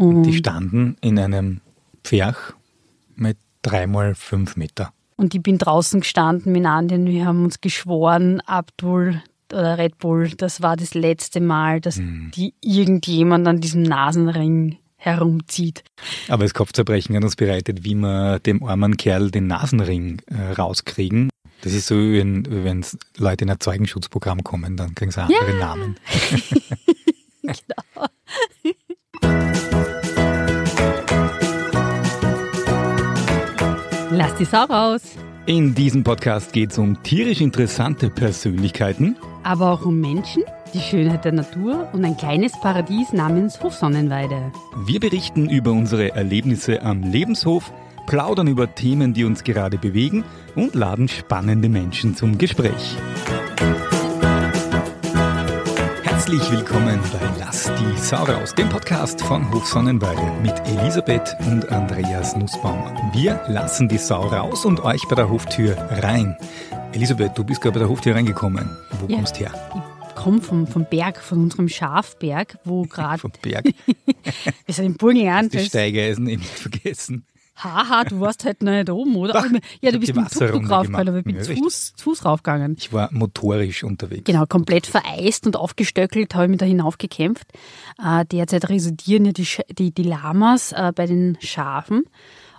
Mhm. Die standen in einem Pferch mit dreimal fünf Meter. Und ich bin draußen gestanden mit anderen, wir haben uns geschworen, Abdul oder äh, Red Bull, das war das letzte Mal, dass mhm. die irgendjemand an diesem Nasenring herumzieht. Aber das Kopfzerbrechen hat uns bereitet, wie wir dem armen Kerl den Nasenring äh, rauskriegen. Das ist so, wenn, wenn Leute in ein Zeugenschutzprogramm kommen, dann kriegen sie einen ja. anderen Namen. genau. Lass die Sau raus. In diesem Podcast geht es um tierisch interessante Persönlichkeiten. Aber auch um Menschen, die Schönheit der Natur und ein kleines Paradies namens Hofsonnenweide. Wir berichten über unsere Erlebnisse am Lebenshof, plaudern über Themen, die uns gerade bewegen und laden spannende Menschen zum Gespräch. Musik Herzlich willkommen bei Lass die Sau raus, dem Podcast von Hochsonnenweide mit Elisabeth und Andreas Nussbaumer. Wir lassen die Sau raus und euch bei der Hoftür rein. Elisabeth, du bist gerade bei der Hoftür reingekommen. Wo ja, kommst du her? Ich komme vom, vom Berg, von unserem Schafberg, wo gerade. vom Berg. wir sind im Burgenland. Die Steigeisen eben eh vergessen haha, du warst halt nicht oben, oder? Doch, ja, du bist mit dem Tuk-Tuk raufgegangen, ich bin ja, Fuß, Fuß raufgegangen. Ich war motorisch unterwegs. Genau, komplett vereist und aufgestöckelt habe ich mich da hinaufgekämpft. Äh, derzeit halt residieren ja die, die, die Lamas äh, bei den Schafen.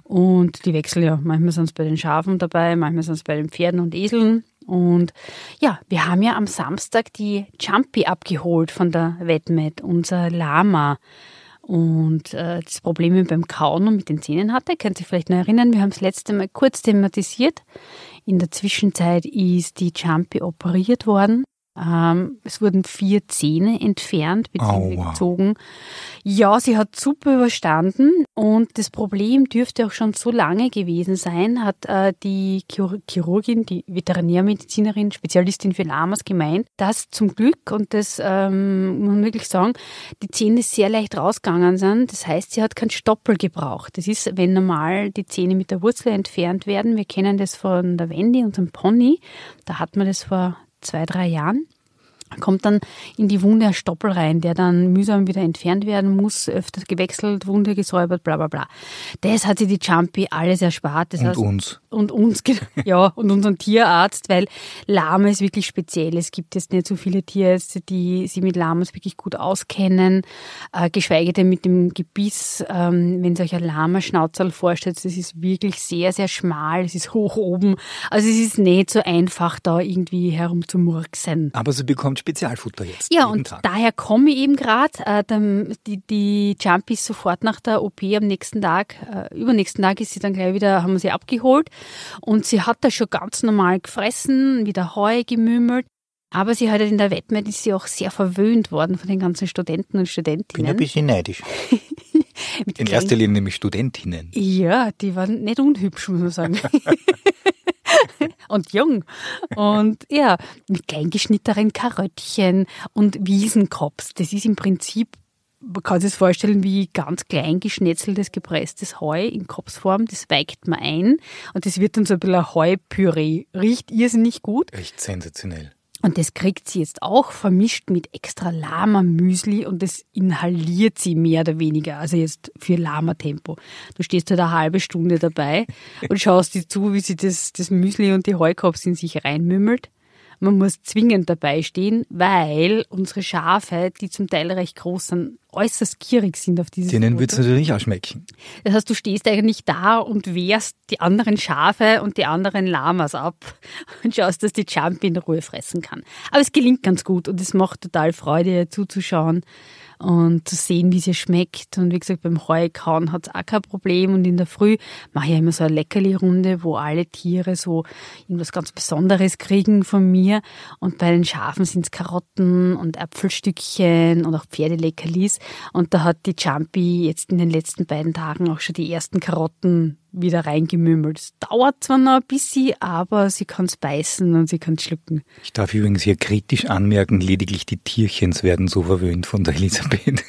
Und die wechseln ja. Manchmal sind es bei den Schafen dabei, manchmal sind es bei den Pferden und Eseln. Und ja, wir haben ja am Samstag die Jumpy abgeholt von der Wetmet, unser Lama und äh, das Probleme beim Kauen und mit den Zähnen hatte. Könnt ihr vielleicht noch erinnern, wir haben es letzte Mal kurz thematisiert. In der Zwischenzeit ist die Jumpy operiert worden ähm, es wurden vier Zähne entfernt bzw. gezogen. Ja, sie hat super überstanden und das Problem dürfte auch schon so lange gewesen sein, hat äh, die Chir Chirurgin, die Veterinärmedizinerin, Spezialistin für Lamas gemeint, dass zum Glück, und das ähm, muss man wirklich sagen, die Zähne sehr leicht rausgegangen sind. Das heißt, sie hat keinen Stoppel gebraucht. Das ist, wenn normal die Zähne mit der Wurzel entfernt werden. Wir kennen das von der Wendy, unserem Pony. Da hat man das vor zwei, drei Jahren kommt dann in die Wunde ein Stoppel rein, der dann mühsam wieder entfernt werden muss, öfters gewechselt, Wunde gesäubert, bla bla bla. Das hat sie die Jumpy alles erspart. Das und heißt, uns. Und uns, genau. ja, und unseren Tierarzt, weil Lama ist wirklich speziell. Es gibt jetzt nicht so viele Tierärzte, die sie mit Lamas wirklich gut auskennen, äh, geschweige denn mit dem Gebiss. Ähm, wenn ihr euch ein Lama-Schnauzerl vorstellt, das ist wirklich sehr, sehr schmal, es ist hoch oben. Also es ist nicht so einfach, da irgendwie herumzumurksen. Aber sie bekommt Spezialfutter jetzt. Ja, und Tag. daher komme ich eben gerade. Äh, die, die Jumpies sofort nach der OP am nächsten Tag, äh, übernächsten Tag ist sie dann gleich wieder, haben sie abgeholt. Und sie hat da schon ganz normal gefressen, wieder Heu gemümmelt. Aber sie hat halt in der Wettmühle auch sehr verwöhnt worden von den ganzen Studenten und Studentinnen. Bin ein bisschen neidisch. In erster Linie nämlich Studentinnen. Ja, die waren nicht unhübsch, muss man sagen. und jung. Und ja, mit kleingeschnittenen Karöttchen und Wiesenkops. Das ist im Prinzip, man kann sich das vorstellen, wie ganz klein geschnetzeltes, gepresstes Heu in Kopfsform. Das weigt man ein und das wird dann so ein bisschen ein Heupüree. Riecht irrsinnig gut. Riecht sensationell. Und das kriegt sie jetzt auch vermischt mit extra lama Müsli und das inhaliert sie mehr oder weniger. Also jetzt für lama Tempo. Du stehst halt eine halbe Stunde dabei und schaust dir zu, wie sie das, das Müsli und die Heukops in sich reinmümmelt man muss zwingend dabei stehen, weil unsere Schafe, die zum Teil recht groß sind, äußerst gierig sind auf dieses Denen wird es natürlich auch schmecken. Das heißt, du stehst eigentlich da und wehrst die anderen Schafe und die anderen Lamas ab und schaust, dass die Champi in Ruhe fressen kann. Aber es gelingt ganz gut und es macht total Freude zuzuschauen, und zu sehen, wie sie schmeckt. Und wie gesagt, beim Heukauen hat es auch kein Problem. Und in der Früh mache ich ja immer so eine Leckerli-Runde, wo alle Tiere so irgendwas ganz Besonderes kriegen von mir. Und bei den Schafen sind es Karotten und Äpfelstückchen und auch Pferdeleckerlis. Und da hat die Jumpy jetzt in den letzten beiden Tagen auch schon die ersten Karotten wieder reingemümmelt. Es dauert zwar noch ein bisschen, aber sie kann es beißen und sie kann es schlucken. Ich darf übrigens hier kritisch anmerken, lediglich die Tierchens werden so verwöhnt von der Elisabeth.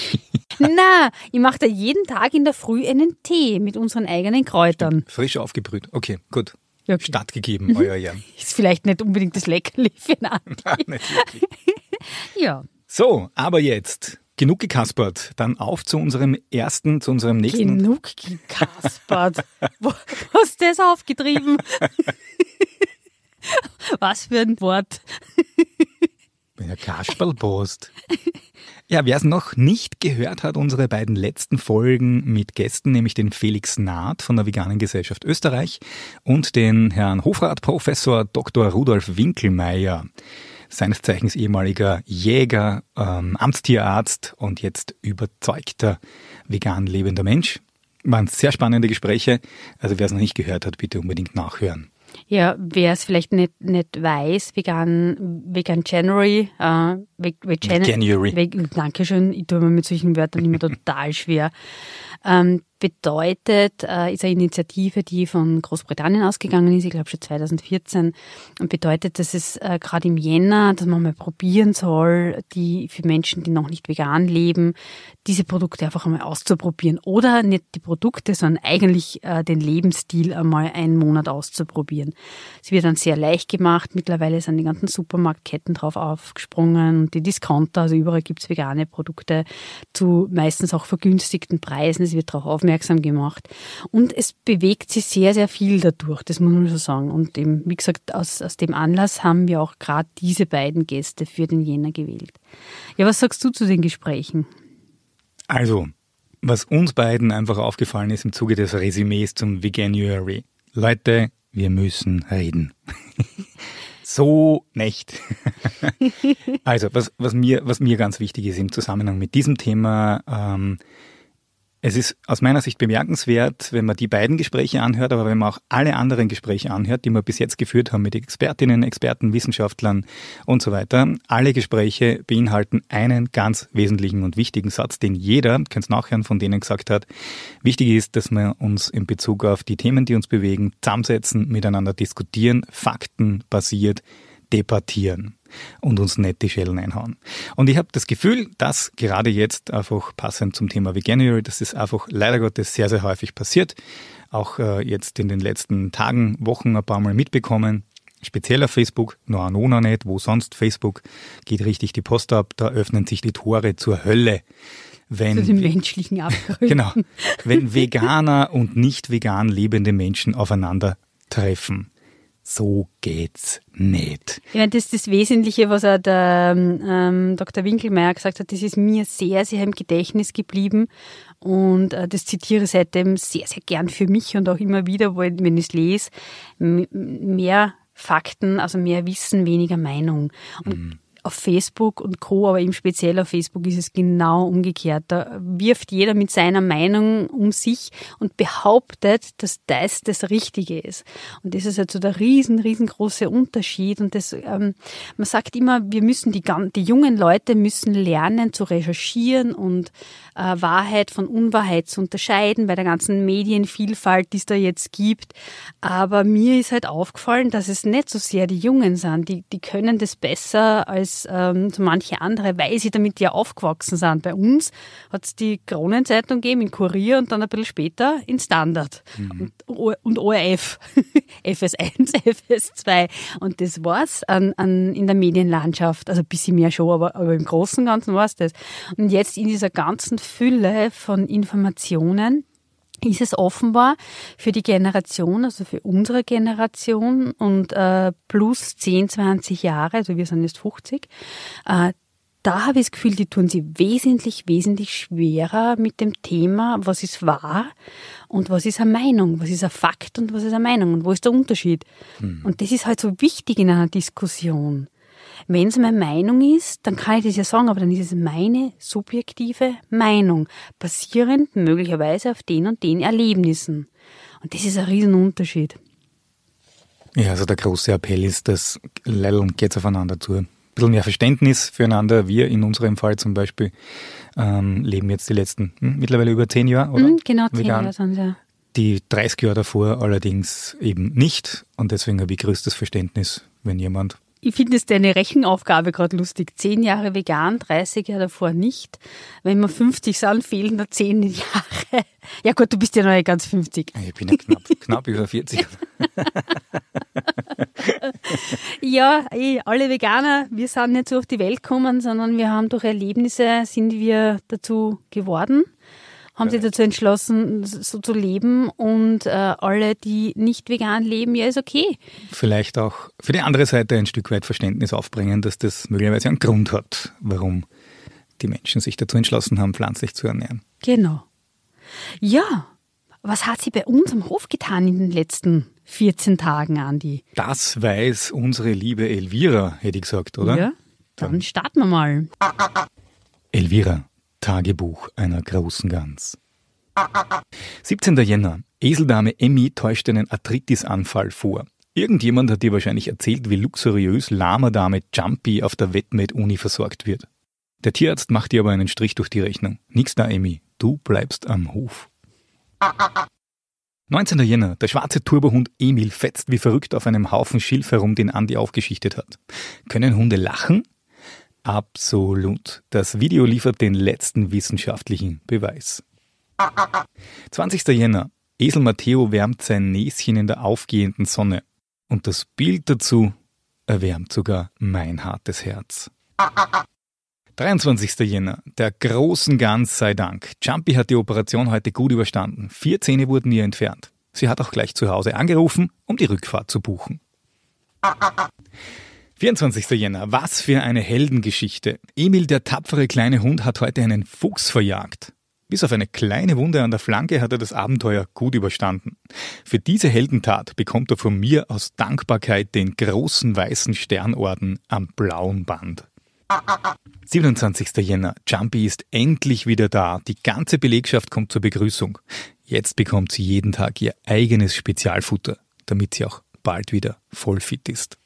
Na, ich mache da jeden Tag in der Früh einen Tee mit unseren eigenen Kräutern. Stimmt. Frisch aufgebrüht. Okay, gut. Okay. Stattgegeben, mhm. euer Jahr. Ist vielleicht nicht unbedingt das Leckerli für einen Andi. Nein, nicht ja. So, aber jetzt Genug gekaspert, dann auf zu unserem ersten, zu unserem nächsten. Genug gekaspert. Wo hast du das aufgetrieben? Was für ein Wort. Ja, Kasperlpost. Ja, wer es noch nicht gehört hat, unsere beiden letzten Folgen mit Gästen, nämlich den Felix Naht von der Veganen Gesellschaft Österreich und den Herrn Hofrat Professor Dr. Rudolf Winkelmeier seines Zeichens ehemaliger Jäger, ähm, Amtstierarzt und jetzt überzeugter vegan lebender Mensch. Waren sehr spannende Gespräche. Also wer es noch nicht gehört hat, bitte unbedingt nachhören. Ja, wer es vielleicht nicht, nicht weiß, Vegan, Vegan January, äh, Vegan, January. Dankeschön, ich tue mir mit solchen Wörtern immer total schwer ähm, bedeutet, äh, ist eine Initiative, die von Großbritannien ausgegangen ist, ich glaube schon 2014, und bedeutet, dass es äh, gerade im Jänner, dass man mal probieren soll, die für Menschen, die noch nicht vegan leben, diese Produkte einfach einmal auszuprobieren. Oder nicht die Produkte, sondern eigentlich äh, den Lebensstil einmal einen Monat auszuprobieren. Es wird dann sehr leicht gemacht. Mittlerweile sind die ganzen Supermarktketten drauf aufgesprungen, und die Discounter, also überall gibt es vegane Produkte zu meistens auch vergünstigten Preisen. Es wird darauf aufmerksam gemacht. Und es bewegt sich sehr, sehr viel dadurch, das muss man so sagen. Und eben, wie gesagt, aus, aus dem Anlass haben wir auch gerade diese beiden Gäste für den Jänner gewählt. Ja, was sagst du zu den Gesprächen? Also, was uns beiden einfach aufgefallen ist im Zuge des Resümees zum Veganuary. Leute, wir müssen reden. so nicht. also, was, was, mir, was mir ganz wichtig ist im Zusammenhang mit diesem Thema, ähm, es ist aus meiner Sicht bemerkenswert, wenn man die beiden Gespräche anhört, aber wenn man auch alle anderen Gespräche anhört, die wir bis jetzt geführt haben mit Expertinnen, Experten, Wissenschaftlern und so weiter. Alle Gespräche beinhalten einen ganz wesentlichen und wichtigen Satz, den jeder, könnt nachhören, von denen gesagt hat. Wichtig ist, dass wir uns in Bezug auf die Themen, die uns bewegen, zusammensetzen, miteinander diskutieren, faktenbasiert debattieren und uns nicht die Schellen einhauen. Und ich habe das Gefühl, dass gerade jetzt einfach passend zum Thema Veganuary, das ist einfach leider Gottes sehr, sehr häufig passiert. Auch äh, jetzt in den letzten Tagen, Wochen ein paar Mal mitbekommen. Speziell auf Facebook, nur no, Anona nicht, wo sonst Facebook, geht richtig die Post ab, da öffnen sich die Tore zur Hölle. Wenn, Zu den menschlichen Abgründen. genau. Wenn Veganer und nicht vegan lebende Menschen aufeinander treffen so geht's nicht. Ich meine, das ist das Wesentliche, was auch der ähm, ähm Dr. Winkelmeier gesagt hat, das ist mir sehr, sehr im Gedächtnis geblieben und äh, das zitiere ich seitdem sehr, sehr gern für mich und auch immer wieder, wenn ich es lese, mehr Fakten, also mehr Wissen, weniger Meinung. Und mhm auf Facebook und Co., aber eben speziell auf Facebook ist es genau umgekehrt. Da wirft jeder mit seiner Meinung um sich und behauptet, dass das das Richtige ist. Und das ist halt so der riesen, riesengroße Unterschied. Und das, ähm, man sagt immer, wir müssen die, die jungen Leute müssen lernen zu recherchieren und äh, Wahrheit von Unwahrheit zu unterscheiden bei der ganzen Medienvielfalt, die es da jetzt gibt. Aber mir ist halt aufgefallen, dass es nicht so sehr die Jungen sind. Die, die können das besser als ähm, so manche andere, weil sie damit ja aufgewachsen sind. Bei uns hat es die Kronenzeitung gegeben, in Kurier und dann ein bisschen später in Standard mhm. und, und, ORF, FS1, FS2. Und das war's an, an, in der Medienlandschaft. Also ein bisschen mehr schon, aber, aber im Großen und Ganzen war es das. Und jetzt in dieser ganzen Fülle von Informationen, ist es offenbar für die Generation, also für unsere Generation und äh, plus 10, 20 Jahre, also wir sind jetzt 50, äh, da habe ich das Gefühl, die tun sie wesentlich, wesentlich schwerer mit dem Thema, was ist wahr und was ist eine Meinung, was ist ein Fakt und was ist eine Meinung und wo ist der Unterschied. Mhm. Und das ist halt so wichtig in einer Diskussion. Wenn es meine Meinung ist, dann kann ich das ja sagen, aber dann ist es meine subjektive Meinung, basierend möglicherweise auf den und den Erlebnissen. Und das ist ein Riesenunterschied. Ja, also der große Appell ist, dass Leil geht's aufeinander zu. Ein bisschen mehr Verständnis füreinander. Wir in unserem Fall zum Beispiel ähm, leben jetzt die letzten hm, mittlerweile über zehn Jahre, oder? Mm, genau, zehn Jahre sind ja. Die 30 Jahre davor allerdings eben nicht. Und deswegen habe ich größtes Verständnis, wenn jemand ich finde es deine Rechenaufgabe gerade lustig. Zehn Jahre vegan, 30 Jahre davor nicht. Wenn wir 50 sind, fehlen da zehn Jahre. Ja gut, du bist ja noch nicht ganz 50. Ah, ich bin ja knapp, knapp über 40. ja, ey, eh, alle Veganer, wir sind nicht so auf die Welt gekommen, sondern wir haben durch Erlebnisse, sind wir dazu geworden haben sich äh, dazu entschlossen, so zu leben und äh, alle, die nicht vegan leben, ja, ist okay. Vielleicht auch für die andere Seite ein Stück weit Verständnis aufbringen, dass das möglicherweise einen Grund hat, warum die Menschen sich dazu entschlossen haben, pflanzlich zu ernähren. Genau. Ja, was hat sie bei uns am Hof getan in den letzten 14 Tagen, Andi? Das weiß unsere liebe Elvira, hätte ich gesagt, oder? Ja, dann, dann starten wir mal. Elvira, Tagebuch einer großen Gans. 17. Jänner. Eseldame Emmy täuscht einen Arthritisanfall vor. Irgendjemand hat dir wahrscheinlich erzählt, wie luxuriös Lama-Dame Jumpy auf der Wetmed-Uni versorgt wird. Der Tierarzt macht dir aber einen Strich durch die Rechnung. Nix da, Emmy. Du bleibst am Hof. 19. Jänner. Der schwarze Turbohund Emil fetzt wie verrückt auf einem Haufen Schilf herum, den Andi aufgeschichtet hat. Können Hunde lachen? Absolut. Das Video liefert den letzten wissenschaftlichen Beweis. 20. Jänner. Esel Matteo wärmt sein Näschen in der aufgehenden Sonne. Und das Bild dazu erwärmt sogar mein hartes Herz. 23. Jänner. Der großen Gans sei Dank. Jumpy hat die Operation heute gut überstanden. Vier Zähne wurden ihr entfernt. Sie hat auch gleich zu Hause angerufen, um die Rückfahrt zu buchen. 24. Jänner. Was für eine Heldengeschichte. Emil, der tapfere kleine Hund, hat heute einen Fuchs verjagt. Bis auf eine kleine Wunde an der Flanke hat er das Abenteuer gut überstanden. Für diese Heldentat bekommt er von mir aus Dankbarkeit den großen weißen Sternorden am blauen Band. 27. Jänner. Jumpy ist endlich wieder da. Die ganze Belegschaft kommt zur Begrüßung. Jetzt bekommt sie jeden Tag ihr eigenes Spezialfutter, damit sie auch bald wieder voll fit ist.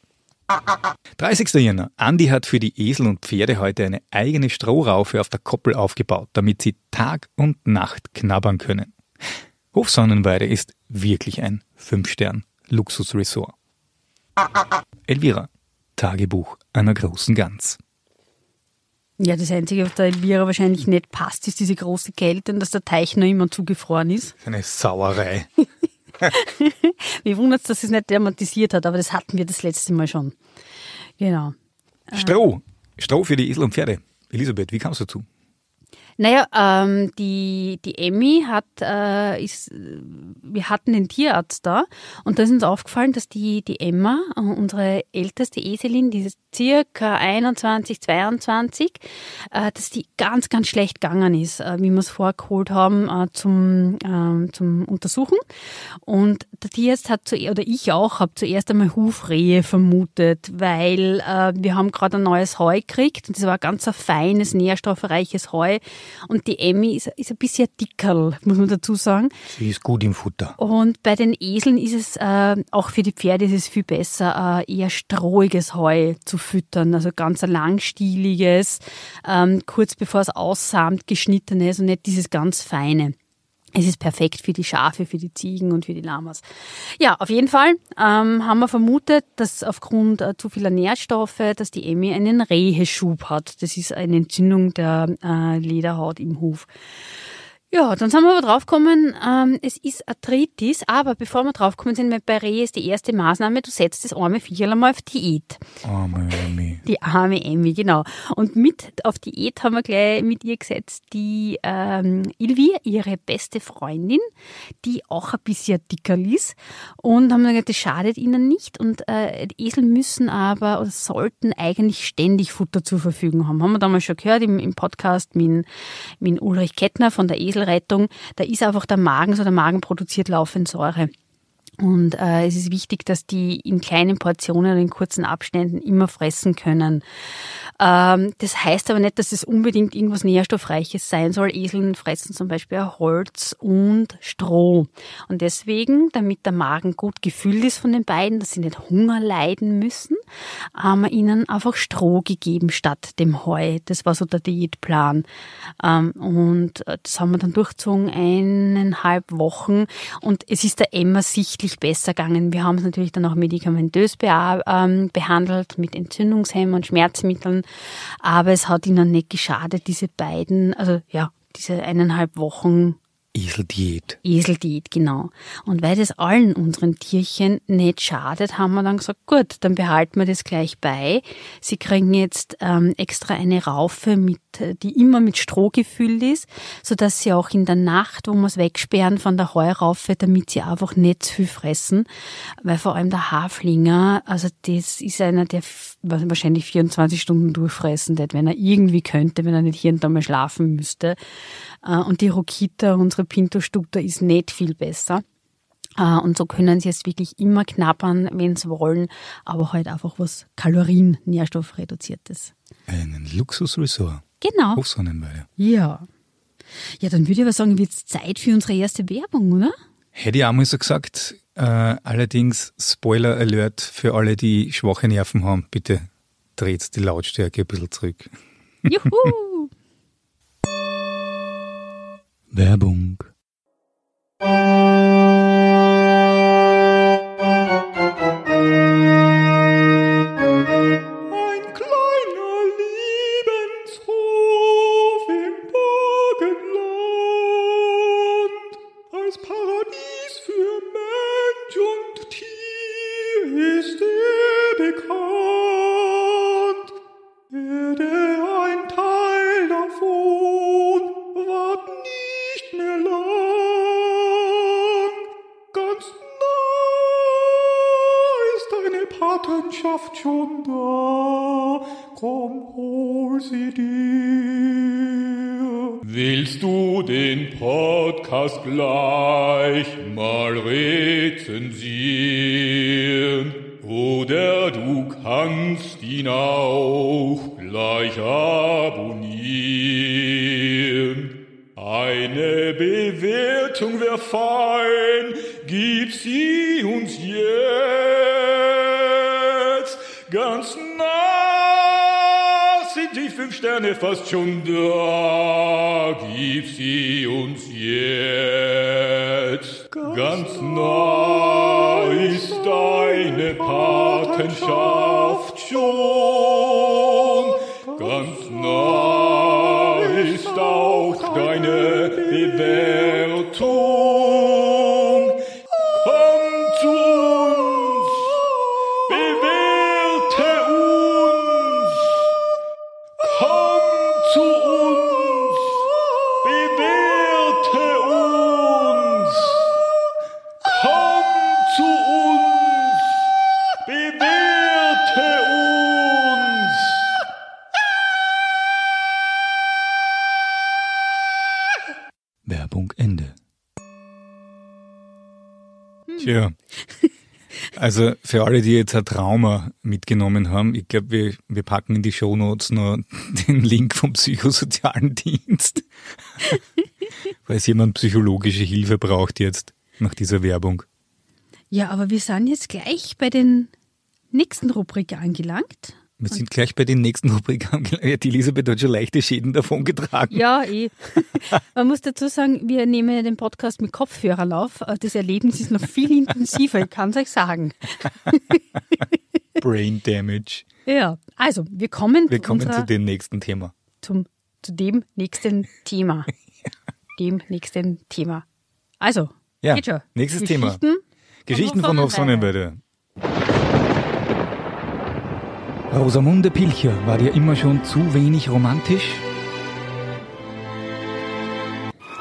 30. Jänner. Andi hat für die Esel und Pferde heute eine eigene Strohraufe auf der Koppel aufgebaut, damit sie Tag und Nacht knabbern können. Hofsonnenweide ist wirklich ein 5 stern luxus ressort Elvira. Tagebuch einer großen Gans. Ja, das Einzige, was der Elvira wahrscheinlich nicht passt, ist diese große Kälte und dass der Teich noch immer zugefroren ist. Eine Sauerei. Mich wundert es, dass es nicht dermatisiert hat, aber das hatten wir das letzte Mal schon. Genau. Stroh. Stroh für die Esel und Pferde. Elisabeth, wie kamst du dazu? Naja, ähm, die, die Emmy hat, äh, ist, wir hatten den Tierarzt da und da ist uns aufgefallen, dass die, die Emma, äh, unsere älteste Eselin, die ist circa 21, 22, äh, dass die ganz, ganz schlecht gegangen ist, äh, wie wir es vorgeholt haben äh, zum, äh, zum Untersuchen. Und der Tierarzt hat zuerst, oder ich auch, habe zuerst einmal Hufrehe vermutet, weil äh, wir haben gerade ein neues Heu gekriegt und das war ganz ein feines, nährstoffreiches Heu. Und die Emmy ist, ist ein bisschen dickerl, muss man dazu sagen. Sie ist gut im Futter. Und bei den Eseln ist es, äh, auch für die Pferde ist es viel besser, äh, eher strohiges Heu zu füttern. Also ganz ein langstieliges, ähm, kurz bevor es aussamt, geschnittenes und nicht dieses ganz feine. Es ist perfekt für die Schafe, für die Ziegen und für die Lamas. Ja, auf jeden Fall ähm, haben wir vermutet, dass aufgrund äh, zu vieler Nährstoffe, dass die Emmy einen Reheschub hat. Das ist eine Entzündung der äh, Lederhaut im Hof. Ja, dann sind wir aber draufgekommen, ähm, es ist Arthritis, aber bevor wir draufgekommen sind, bei Reh ist die erste Maßnahme, du setzt das arme Viecherl einmal auf Diät. Arme Emmy. Die arme Emmy, genau. Und mit auf Diät haben wir gleich mit ihr gesetzt die ähm, Ilvi, ihre beste Freundin, die auch ein bisschen dicker ist. Und haben gesagt, das schadet ihnen nicht. Und äh, Esel müssen aber oder sollten eigentlich ständig Futter zur Verfügung haben. Haben wir damals schon gehört im, im Podcast mit, mit Ulrich Kettner von der Esel Lebensmittelrettung, da ist einfach der Magen so, der Magen produziert laufend Säure. Und äh, es ist wichtig, dass die in kleinen Portionen oder in kurzen Abständen immer fressen können. Ähm, das heißt aber nicht, dass es unbedingt irgendwas Nährstoffreiches sein soll. Eseln fressen zum Beispiel Holz und Stroh. Und deswegen, damit der Magen gut gefüllt ist von den beiden, dass sie nicht Hunger leiden müssen, haben wir ihnen einfach Stroh gegeben statt dem Heu. Das war so der Diätplan. Ähm, und äh, das haben wir dann durchgezogen, eineinhalb Wochen. Und es ist der Emma sichtlich besser gegangen. Wir haben es natürlich dann auch medikamentös ähm, behandelt mit Entzündungshemmern, Schmerzmitteln. Aber es hat ihnen nicht geschadet, diese beiden, also ja, diese eineinhalb Wochen Eseldiät. Eseldiät, genau. Und weil das allen unseren Tierchen nicht schadet, haben wir dann gesagt, gut, dann behalten wir das gleich bei. Sie kriegen jetzt ähm, extra eine Raufe, mit, äh, die immer mit Stroh gefüllt ist, so dass sie auch in der Nacht, wo wir es wegsperren von der Heuraufe, damit sie einfach nicht zu viel fressen. Weil vor allem der Haflinger, also das ist einer, der wahrscheinlich 24 Stunden durchfressen wird, wenn er irgendwie könnte, wenn er nicht hier und da mal schlafen müsste. Äh, und die Rokita, unsere Pinto-Stute, ist nicht viel besser. Äh, und so können sie es wirklich immer knappern, wenn sie wollen, aber halt einfach was Kalorien, Nährstoffreduziertes. Einen Luxusresort. Genau. Auf Sonnenweide. Ja. Ja, dann würde ich aber sagen, wird es Zeit für unsere erste Werbung, oder? Hätte ich auch mal so gesagt. Äh, allerdings, Spoiler Alert für alle, die schwache Nerven haben, bitte dreht die Lautstärke ein bisschen zurück. Juhu! Werbung Ganz nah sind die fünf Sterne fast schon da. Gib sie uns jetzt. Ganz, Ganz nah ist deine Patenschaft. für alle, die jetzt ein Trauma mitgenommen haben, ich glaube, wir, wir packen in die Shownotes noch den Link vom psychosozialen Dienst. Falls jemand psychologische Hilfe braucht jetzt nach dieser Werbung. Ja, aber wir sind jetzt gleich bei den nächsten Rubrik angelangt. Wir sind gleich bei den nächsten Rubrik, haben die Elisabeth hat schon leichte Schäden davongetragen. Ja, eh. Man muss dazu sagen, wir nehmen den Podcast mit Kopfhörern auf. Äh, das Erlebnis ist noch viel intensiver, ich kann es euch sagen. Brain Damage. Ja, also wir kommen, wir kommen unserer, zu dem nächsten Thema. Zum, zu dem nächsten Thema. dem nächsten Thema. Also, ja, nächstes Geschichten Thema. Geschichten von, von Hof Sonnenweide. Rosamunde Pilcher war dir immer schon zu wenig romantisch?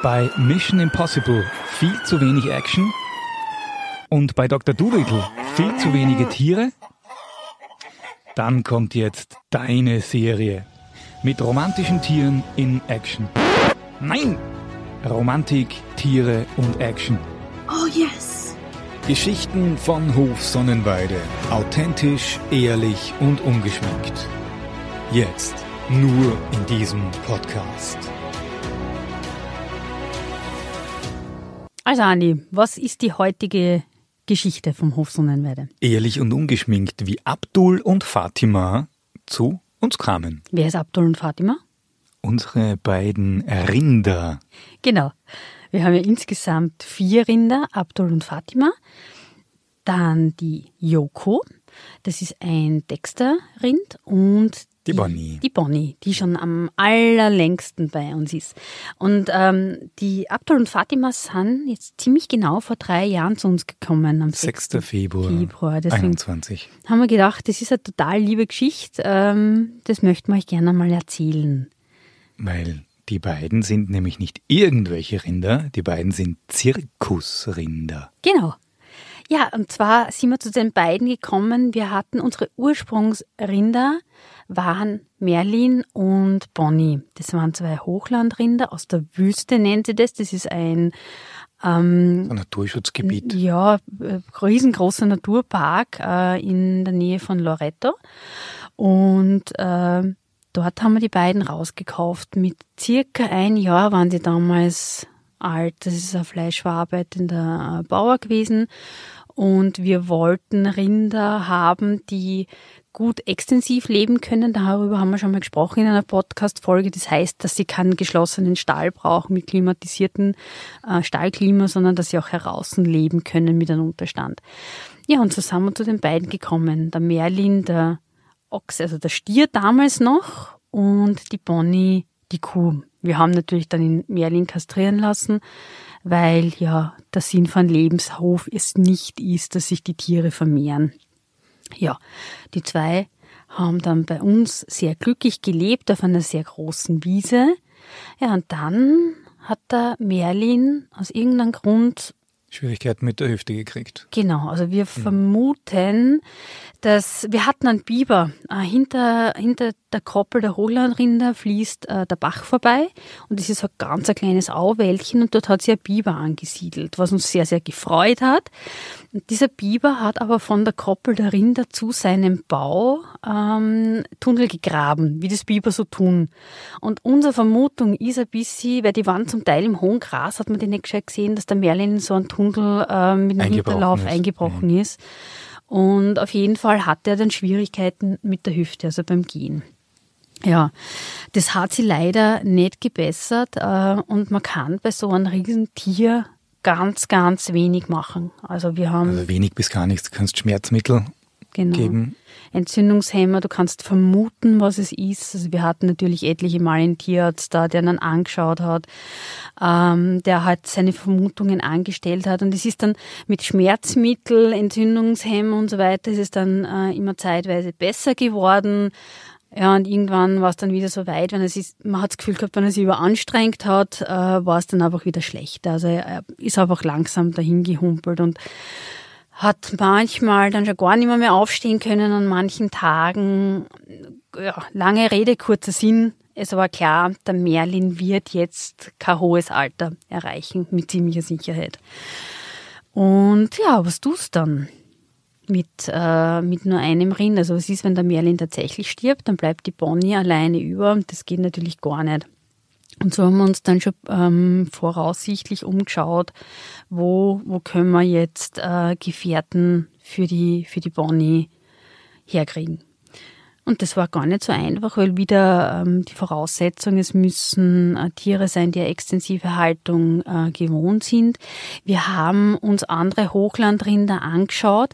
Bei Mission Impossible viel zu wenig Action? Und bei Dr. Doolittle viel zu wenige Tiere? Dann kommt jetzt deine Serie. Mit romantischen Tieren in Action. Nein! Romantik, Tiere und Action. Oh yeah! Geschichten von Hof Sonnenweide. Authentisch, ehrlich und ungeschminkt. Jetzt nur in diesem Podcast. Also Andi, was ist die heutige Geschichte vom Hof Sonnenweide? Ehrlich und ungeschminkt, wie Abdul und Fatima zu uns kamen. Wer ist Abdul und Fatima? Unsere beiden Rinder. Genau. Wir haben ja insgesamt vier Rinder, Abdul und Fatima. Dann die Yoko, das ist ein Dexter-Rind und die, die Bonnie. Die Bonnie, die schon am allerlängsten bei uns ist. Und ähm, die Abdul und Fatima sind jetzt ziemlich genau vor drei Jahren zu uns gekommen. Am 6. 6. Februar. Februar. Deswegen 21. Haben wir gedacht, das ist eine total liebe Geschichte. Ähm, das möchten wir euch gerne mal erzählen. Weil die beiden sind nämlich nicht irgendwelche Rinder, die beiden sind Zirkusrinder. Genau. Ja, und zwar sind wir zu den beiden gekommen. Wir hatten unsere Ursprungsrinder waren Merlin und Bonnie. Das waren zwei Hochlandrinder aus der Wüste nennt sie das. Das ist ein ähm, ein Naturschutzgebiet. Ja, äh, riesengroßer Naturpark äh, in der Nähe von Loreto. Und äh, dort haben wir die beiden rausgekauft. Mit circa ein Jahr waren die damals alt. Das ist ein fleischverarbeitender äh, Bauer gewesen. Und wir wollten Rinder haben, die gut extensiv leben können. Darüber haben wir schon mal gesprochen in einer Podcast-Folge. Das heißt, dass sie keinen geschlossenen Stall brauchen mit klimatisierten äh, Stallklima, sondern dass sie auch heraußen leben können mit einem Unterstand. Ja, und so sind wir zu den beiden gekommen. Der Merlin, der Ochse, also der Stier damals noch und die Bonnie die Kuh. Wir haben natürlich dann in Merlin kastrieren lassen, weil ja der Sinn von Lebenshof es nicht ist, dass sich die Tiere vermehren. Ja, die zwei haben dann bei uns sehr glücklich gelebt auf einer sehr großen Wiese. Ja, und dann hat der Merlin aus irgendeinem Grund Schwierigkeiten mit der Hüfte gekriegt. Genau, also wir mhm. vermuten, dass wir hatten einen Biber. Äh, hinter, hinter der Koppel der Hochlandrinder fließt äh, der Bach vorbei und es ist ein ganz ein kleines Auwäldchen und dort hat sich ein Biber angesiedelt, was uns sehr, sehr gefreut hat. Und dieser Biber hat aber von der Koppel der Rinder zu seinem Bau ähm, Tunnel gegraben, wie das Biber so tun. Und unsere Vermutung ist ein bisschen, weil die waren zum Teil im hohen Gras, hat man die nicht gescheit gesehen, dass der Merlin so einen Tunnel Tunnel äh, mit dem Hinterlauf ist. eingebrochen mhm. ist. Und auf jeden Fall hatte er dann Schwierigkeiten mit der Hüfte, also beim Gehen. Ja, das hat sie leider nicht gebessert äh, und man kann bei so einem Riesentier ganz, ganz wenig machen. Also wir haben. Also wenig bis gar nichts. Du kannst Schmerzmittel genau. geben. Entzündungshemmer, du kannst vermuten, was es ist. Also wir hatten natürlich etliche Mal einen Tierarzt da, der dann angeschaut hat, ähm, der halt seine Vermutungen angestellt hat. Und es ist dann mit Schmerzmittel, Entzündungshemmer und so weiter, ist es dann äh, immer zeitweise besser geworden. Ja, und irgendwann war es dann wieder so weit, wenn er sich, man hat das Gefühl gehabt, wenn er sich überanstrengt hat, äh, war es dann einfach wieder schlechter. Also er ist einfach langsam dahin gehumpelt und hat manchmal dann schon gar nicht mehr, mehr aufstehen können an manchen Tagen. Ja, lange Rede, kurzer Sinn. Es war klar, der Merlin wird jetzt kein hohes Alter erreichen, mit ziemlicher Sicherheit. Und ja, was tust dann mit, äh, mit nur einem Rind? Also was ist, wenn der Merlin tatsächlich stirbt? Dann bleibt die Bonnie alleine über. Das geht natürlich gar nicht. Und so haben wir uns dann schon ähm, voraussichtlich umgeschaut, wo, wo können wir jetzt äh, Gefährten für die, für die Bonnie herkriegen. Und das war gar nicht so einfach, weil wieder ähm, die Voraussetzung, es müssen äh, Tiere sein, die eine extensive Haltung äh, gewohnt sind. Wir haben uns andere Hochlandrinder angeschaut.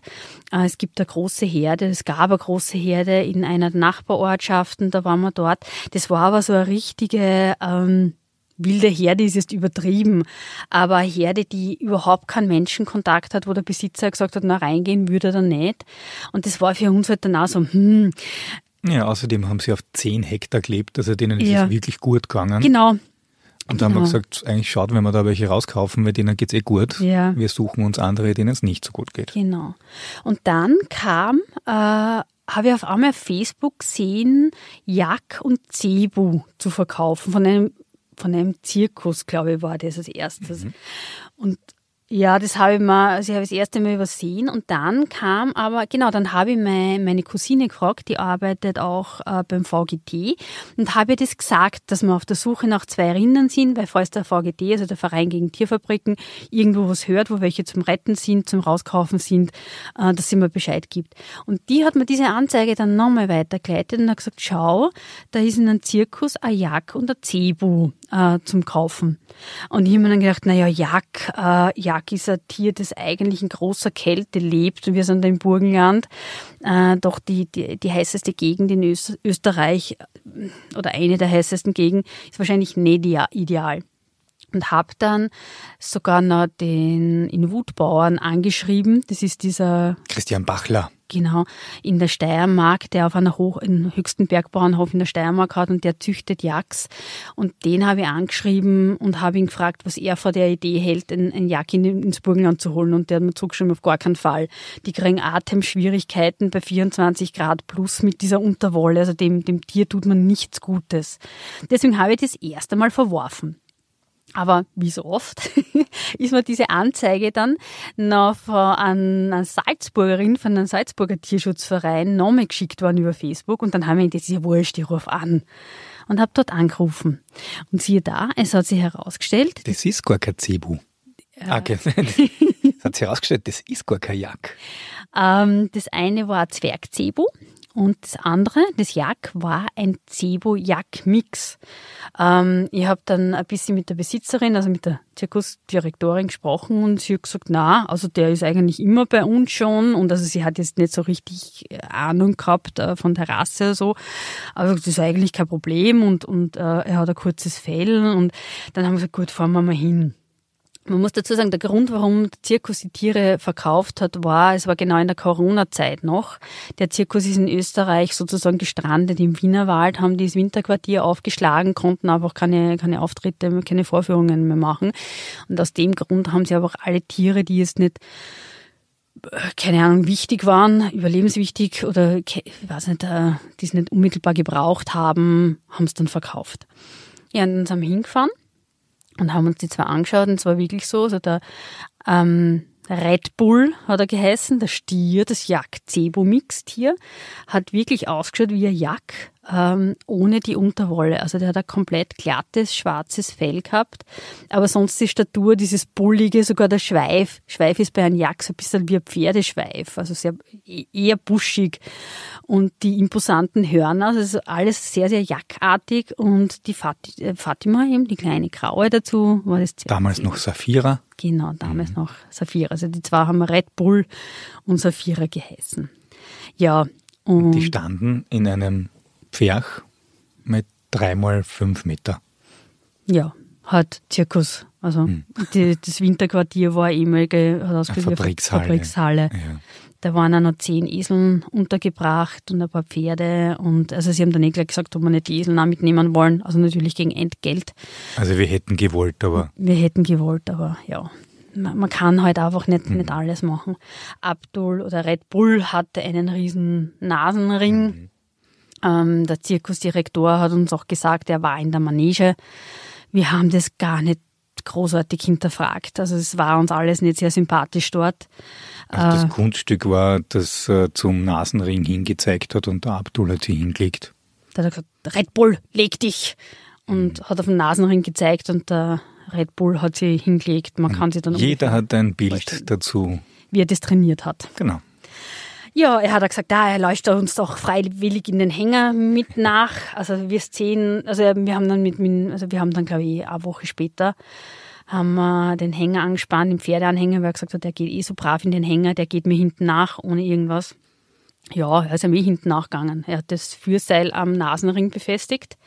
Äh, es gibt eine große Herde, es gab eine große Herde in einer Nachbarortschaften, da waren wir dort. Das war aber so eine richtige... Ähm, wilde Herde ist jetzt übertrieben, aber eine Herde, die überhaupt keinen Menschenkontakt hat, wo der Besitzer gesagt hat, na reingehen würde er nicht. Und das war für uns halt dann auch so, hm. Ja, außerdem haben sie auf 10 Hektar gelebt, also denen ist ja. es wirklich gut gegangen. Genau, und da haben wir genau. gesagt, eigentlich schaut, wenn wir da welche rauskaufen, weil denen geht es eh gut. Ja. Wir suchen uns andere, denen es nicht so gut geht. Genau. Und dann kam, äh, habe ich auf einmal auf Facebook gesehen, Jack und Cebu zu verkaufen von einem von einem Zirkus, glaube ich, war das als erstes. Mhm. Und ja, das habe ich mal, also ich habe das erste Mal übersehen und dann kam aber, genau, dann habe ich meine, meine Cousine gefragt, die arbeitet auch äh, beim VGT und habe ihr das gesagt, dass wir auf der Suche nach zwei Rindern sind, weil falls der VGT, also der Verein gegen Tierfabriken, irgendwo was hört, wo welche zum Retten sind, zum Rauskaufen sind, äh, dass sie mir Bescheid gibt. Und die hat mir diese Anzeige dann nochmal weitergeleitet und hat gesagt, schau, da ist in einem Zirkus ein Jack und ein Zebu äh, zum Kaufen. Und ich habe mir dann gedacht, naja, Jack, äh, Jack ist ein Tier, das eigentlich in großer Kälte lebt. Wir sind im Burgenland, äh, doch die, die, die heißeste Gegend in Österreich äh, oder eine der heißesten Gegenden ist wahrscheinlich nicht ideal und habe dann sogar noch den in Wutbauern angeschrieben. Das ist dieser Christian Bachler. Genau, in der Steiermark, der auf einer hoch, einen höchsten Bergbauernhof in der Steiermark hat und der züchtet Jacks. Und den habe ich angeschrieben und habe ihn gefragt, was er vor der Idee hält, ein, Jack in, ins Burgenland zu holen. Und der hat mir zugeschrieben, auf gar keinen Fall. Die kriegen Atemschwierigkeiten bei 24 Grad plus mit dieser Unterwolle. Also dem, dem Tier tut man nichts Gutes. Deswegen habe ich das erst einmal verworfen. Aber wie so oft ist mir diese Anzeige dann noch von einer Salzburgerin, von einem Salzburger Tierschutzverein nochmal geschickt worden über Facebook. Und dann haben wir das ist ja wurscht, ich ruf an. Und habe dort angerufen. Und siehe da, es hat sich herausgestellt. Das ist gar kein Zebu. Äh, okay. Es hat sich herausgestellt, das ist gar kein Jack. Ähm, das eine war ein Zwergzebu, und das andere, das Jack, war ein Zebo-Jack-Mix. Ähm, ich habe dann ein bisschen mit der Besitzerin, also mit der Zirkusdirektorin gesprochen und sie hat gesagt, na, also der ist eigentlich immer bei uns schon und also sie hat jetzt nicht so richtig äh, Ahnung gehabt äh, von der Rasse oder so, aber das ist eigentlich kein Problem und, und äh, er hat ein kurzes Fell und dann haben wir gesagt, gut, fahren wir mal hin. Man muss dazu sagen, der Grund, warum der Zirkus die Tiere verkauft hat, war, es war genau in der Corona-Zeit noch. Der Zirkus ist in Österreich sozusagen gestrandet im Wienerwald, haben dieses Winterquartier aufgeschlagen, konnten aber auch keine, keine Auftritte, keine Vorführungen mehr machen. Und aus dem Grund haben sie aber auch alle Tiere, die jetzt nicht äh, keine Ahnung, wichtig waren, überlebenswichtig oder, ich weiß nicht, äh, die es nicht unmittelbar gebraucht haben, haben es dann verkauft. Ja, und dann sind wir hingefahren und haben uns die zwei angeschaut und zwar wirklich so, also der ähm, Red Bull hat er geheißen, der Stier, das jack zebo tier hat wirklich ausgeschaut wie ein Jack ähm, ohne die Unterwolle. Also der hat ein komplett glattes, schwarzes Fell gehabt. Aber sonst die Statur, dieses Bullige, sogar der Schweif. Schweif ist bei einem Jack so ein bisschen wie ein Pferdeschweif, also sehr, eher buschig. Und die imposanten Hörner, also alles sehr, sehr jackartig. Und die äh, Fatima eben, die kleine Graue dazu, war das Damals noch Saphira. Genau, damals mhm. noch Saphira. Also die zwei haben Red Bull und Saphira geheißen. Ja, und die standen in einem Pferch mit dreimal fünf Meter. Ja, hat Zirkus. Also hm. die, das Winterquartier war ehemalige hat Fabrikshalle. Fabrikshalle. Ja. Da waren auch noch zehn Eseln untergebracht und ein paar Pferde. Und also sie haben dann eh gleich gesagt, ob wir nicht die Eseln auch mitnehmen wollen. Also natürlich gegen Entgelt. Also wir hätten gewollt, aber. Wir hätten gewollt, aber ja. Man kann halt einfach nicht, hm. nicht mhm. alles machen. Abdul oder Red Bull hatte einen riesen Nasenring. Hm ähm, der Zirkusdirektor hat uns auch gesagt, er war in der Manege. Wir haben das gar nicht großartig hinterfragt. Also es war uns alles nicht sehr sympathisch dort. Also das äh, Kunststück war, das äh, zum Nasenring hingezeigt hat und der Abdul hat sie hingelegt. Da hat er gesagt, Red Bull, leg dich! Und mhm. hat auf den Nasenring gezeigt und der Red Bull hat sie hingelegt. Man und mhm. kann sie dann Jeder hat ein Bild dazu. Wie er das trainiert hat. Genau. Ja, er hat gesagt, da, er leuchtet uns doch freiwillig in den Hänger mit nach. Also wir sehen, also wir haben dann mit, also wir haben dann, glaube ich, eine Woche später haben wir den Hänger angespannt, den Pferdeanhänger, weil er gesagt hat, der geht eh so brav in den Hänger, der geht mir hinten nach, ohne irgendwas. Ja, er ist ja mir hinten nachgegangen. Er hat das Führseil am Nasenring befestigt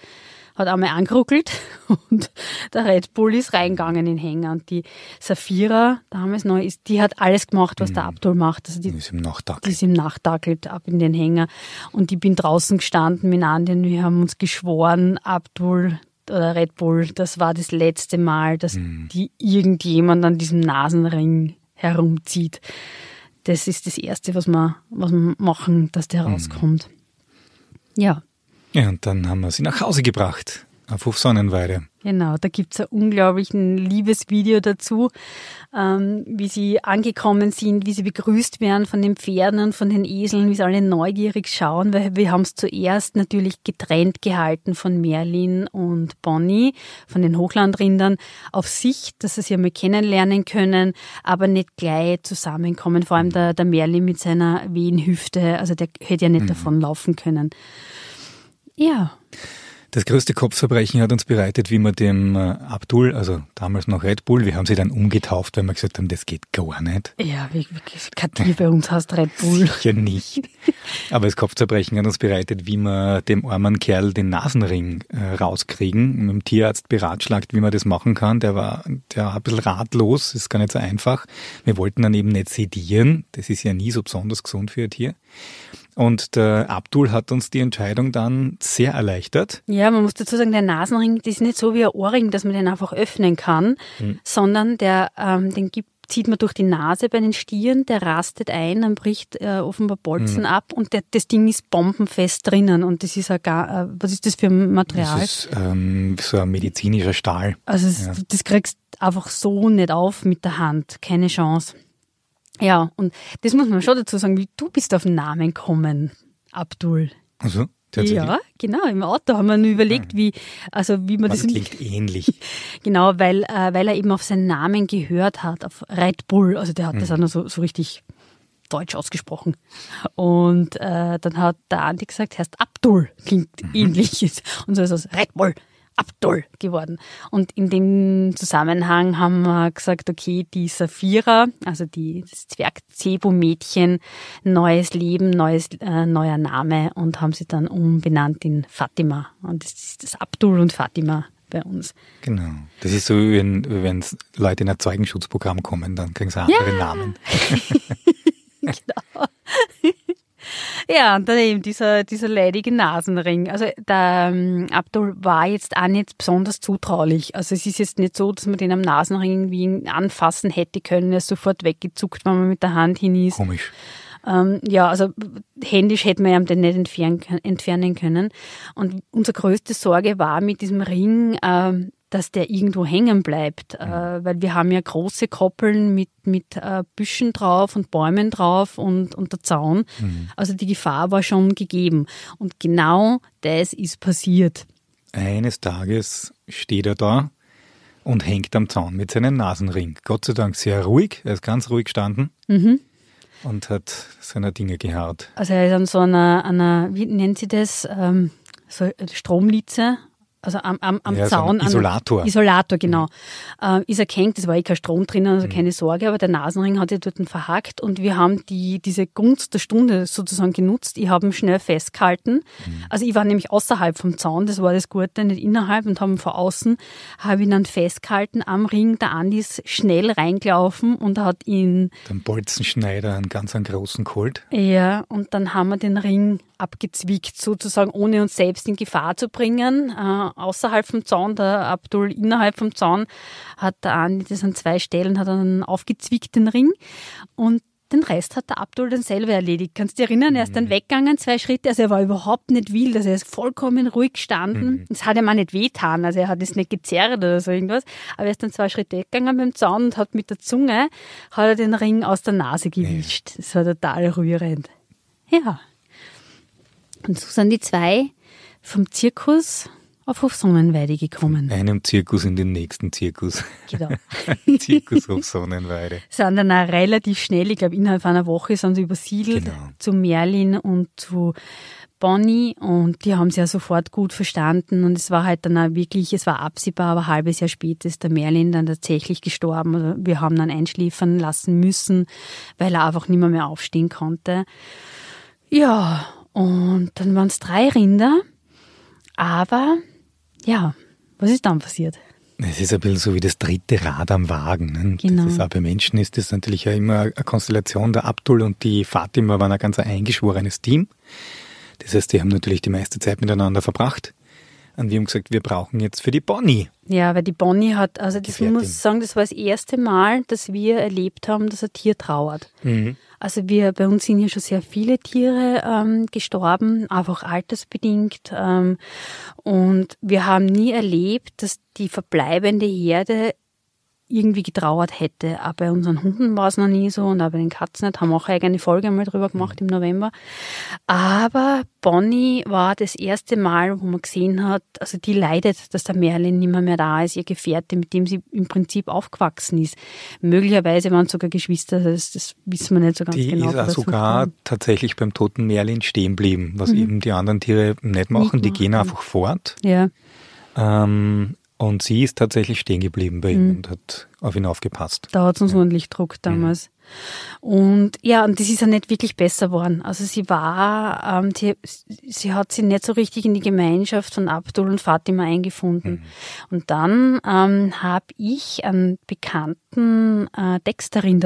hat einmal angeruckelt und der Red Bull ist reingegangen in den Hänger. Und die Safira, damals neu, ist, die hat alles gemacht, was der mhm. Abdul macht. Also die, die ist im Nachttag. Die ist im Nachttag ab in den Hänger. Und ich bin draußen gestanden mit anderen, wir haben uns geschworen, Abdul, oder Red Bull, das war das letzte Mal, dass mhm. die irgendjemand an diesem Nasenring herumzieht. Das ist das Erste, was man, was man machen, dass der mhm. rauskommt. Mhm. Ja. Ja, und dann haben wir sie nach Hause gebracht. Auf Hof Genau, da gibt es ein unglaublich liebes Video dazu, ähm, wie sie angekommen sind, wie sie begrüßt werden von den Pferden und von den Eseln, wie sie alle neugierig schauen, weil wir haben es zuerst natürlich getrennt gehalten von Merlin und Bonnie, von den Hochlandrindern, auf sich, dass sie sie einmal kennenlernen können, aber nicht gleich zusammenkommen, vor allem mhm. der, der Merlin mit seiner Wehenhüfte, also der hätte ja nicht mhm. davon laufen können. Yeah. Das größte Kopfverbrechen hat uns bereitet, wie man dem äh, Abdul, also damals noch Red Bull, wir haben sie dann umgetauft, weil wir gesagt haben, das geht gar nicht. Ja, wie, wie Katir bei uns heißt Red Bull. Sicher nicht. Aber das Kopfzerbrechen hat uns bereitet, wie wir dem armen Kerl den Nasenring äh, rauskriegen, mit dem Tierarzt beratschlagt, wie man das machen kann. Der war, der war ein bisschen ratlos, ist gar nicht so einfach. Wir wollten dann eben nicht sedieren, das ist ja nie so besonders gesund für ein Tier. Und der Abdul hat uns die Entscheidung dann sehr erleichtert. Ja ja, man muss dazu sagen, der Nasenring ist nicht so wie ein Ohrring, dass man den einfach öffnen kann, mhm. sondern der, ähm, den gibt zieht man durch die Nase bei den Stieren, der rastet ein, dann bricht äh, offenbar Bolzen mhm. ab und der, das Ding ist bombenfest drinnen und das ist ein, äh, was ist das für ein Material? Das ist ähm, so ein medizinischer Stahl. Also es, ja. das kriegst einfach so nicht auf mit der Hand, keine Chance. Ja, und das muss man schon dazu sagen, wie du bist auf den Namen gekommen, Abdul. Also? Ja, genau. Im Auto haben wir nur überlegt, ah. wie, also wie man Was das. klingt ähnlich. genau, weil, äh, weil er eben auf seinen Namen gehört hat, auf Red Bull. Also der hat mhm. das auch noch so, so richtig deutsch ausgesprochen. Und äh, dann hat der Andi gesagt, heißt Abdul, klingt mhm. ähnlich. Und so ist das Red Bull abtoll geworden. Und in dem Zusammenhang haben wir gesagt, okay, die Saphira, also die, Zwerg-Cebu-Mädchen, neues Leben, neues, äh, neuer Name und haben sie dann umbenannt in Fatima. Und das ist das Abdul und Fatima bei uns. Genau. Das ist so, wenn, wenn Leute in ein Zeugenschutzprogramm kommen, dann kriegen sie einen ja. anderen Namen. genau. Ja, und dann eben dieser, dieser leidige Nasenring. Also der ähm, Abdul war jetzt auch nicht besonders zutraulich. Also es ist jetzt nicht so, dass man den am Nasenring irgendwie anfassen hätte können. Er ist sofort weggezuckt, wenn man mit der Hand hin ist. Komisch. Ähm, ja, also händisch hätte man ja den nicht entfernen können. Und unsere größte Sorge war mit diesem Ring, ähm, dass der irgendwo hängen bleibt, mhm. äh, weil wir haben ja große Koppeln mit, mit äh, Büschen drauf und Bäumen drauf und, und der Zaun. Mhm. Also die Gefahr war schon gegeben. Und genau das ist passiert. Eines Tages steht er da und hängt am Zaun mit seinem Nasenring. Gott sei Dank sehr ruhig, er ist ganz ruhig gestanden. Mhm. Und hat seiner Dinge geharrt. Also er ist an so einer, einer wie nennt sie das, ähm, so Stromlitze also am, am, am ja, Zaun. So Isolator. An, Isolator, genau. Mhm. Äh, ist erkennt, es war eh kein Strom drinnen, also mhm. keine Sorge, aber der Nasenring hat ja dort verhackt und wir haben die, diese Gunst der Stunde sozusagen genutzt. Ich habe ihn schnell festgehalten. Mhm. Also ich war nämlich außerhalb vom Zaun, das war das Gute, nicht innerhalb und haben vor außen, habe ihn dann festgehalten am Ring. Der Andi ist schnell reingelaufen und hat ihn... Den Bolzenschneider, einen ganz einen großen geholt. Ja, und dann haben wir den Ring abgezwickt, sozusagen, ohne uns selbst in Gefahr zu bringen. Äh, außerhalb vom Zaun, der Abdul innerhalb vom Zaun, hat der Andi das an zwei Stellen, hat einen aufgezwickten Ring. Und den Rest hat der Abdul dann selber erledigt. Kannst du dich erinnern? Er ist dann mhm. weggegangen, zwei Schritte. Also er war überhaupt nicht wild. Also er ist vollkommen ruhig gestanden. Es mhm. hat ihm auch nicht wehtan. Also er hat es nicht gezerrt oder so irgendwas. Aber er ist dann zwei Schritte weggegangen beim Zaun und hat mit der Zunge, hat er den Ring aus der Nase gewischt. Das war total rührend. Ja. Und so sind die zwei vom Zirkus auf Hofsonnenweide gekommen. Von einem Zirkus in den nächsten Zirkus. Genau. Zirkus auf Sonnenweide. sind dann auch relativ schnell, ich glaube innerhalb einer Woche sind sie übersiedelt genau. zu Merlin und zu Bonnie und die haben sie ja sofort gut verstanden und es war halt dann auch wirklich, es war absehbar, aber ein halbes Jahr später ist der Merlin dann tatsächlich gestorben. Also wir haben dann einschläfern lassen müssen, weil er einfach nicht mehr, mehr aufstehen konnte. Ja, und dann waren es drei Rinder. Aber ja, was ist dann passiert? Es ist ein bisschen so wie das dritte Rad am Wagen. Ne? Genau. Das ist auch bei Menschen ist das natürlich ja immer eine Konstellation. Der Abdul und die Fatima waren ein ganz eingeschworenes Team. Das heißt, die haben natürlich die meiste Zeit miteinander verbracht. Und wir haben gesagt, wir brauchen jetzt für die Bonnie. Ja, weil die Bonnie hat, also das muss ich sagen, das war das erste Mal, dass wir erlebt haben, dass ein Tier trauert. Mhm. Also wir, bei uns sind ja schon sehr viele Tiere ähm, gestorben, einfach altersbedingt. Ähm, und wir haben nie erlebt, dass die verbleibende Herde irgendwie getrauert hätte. Aber bei unseren Hunden war es noch nie so und auch bei den Katzen nicht. Haben wir auch eine eigene Folge einmal drüber gemacht mhm. im November. Aber Bonnie war das erste Mal, wo man gesehen hat, also die leidet, dass der Merlin nicht mehr, da ist, ihr Gefährte, mit dem sie im Prinzip aufgewachsen ist. Möglicherweise waren es sogar Geschwister, das, das wissen wir nicht so ganz die genau. Die ist auch sogar tatsächlich beim toten Merlin stehen geblieben, was mhm. eben die anderen Tiere nicht machen. Nicht die machen. gehen einfach fort. Ja. Ähm, und sie ist tatsächlich stehen geblieben bei ihm mhm. und hat auf ihn aufgepasst. Da hat es uns ja. ordentlich Druck mhm. damals. Mhm. Und ja, und das ist ja nicht wirklich besser geworden. Also sie war, ähm, die, sie hat sich nicht so richtig in die Gemeinschaft von Abdul und Fatima eingefunden. Mhm. Und dann ähm, habe ich einen bekannten äh,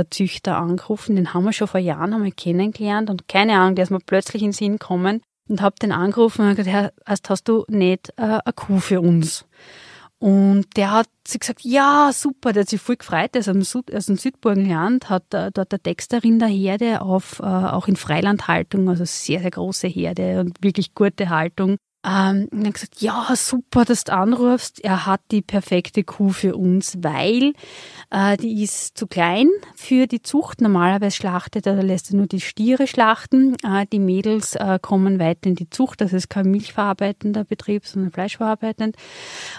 Züchter angerufen, den haben wir schon vor Jahren einmal kennengelernt und keine Ahnung, der ist mir plötzlich in den Sinn gekommen und habe den angerufen und gesagt, hast du nicht äh, eine Kuh für uns? Mhm. Und der hat sie gesagt, ja, super, der hat sich voll gefreut, der ist aus dem, Südburgenland, hat äh, dort der Texterin der Herde auf, äh, auch in Freilandhaltung, also sehr, sehr große Herde und wirklich gute Haltung. Ähm, und dann gesagt, ja, super, dass du anrufst. Er hat die perfekte Kuh für uns, weil äh, die ist zu klein für die Zucht. Normalerweise schlachtet er, lässt er nur die Stiere schlachten. Äh, die Mädels äh, kommen weiter in die Zucht. Das ist kein milchverarbeitender Betrieb, sondern fleischverarbeitend.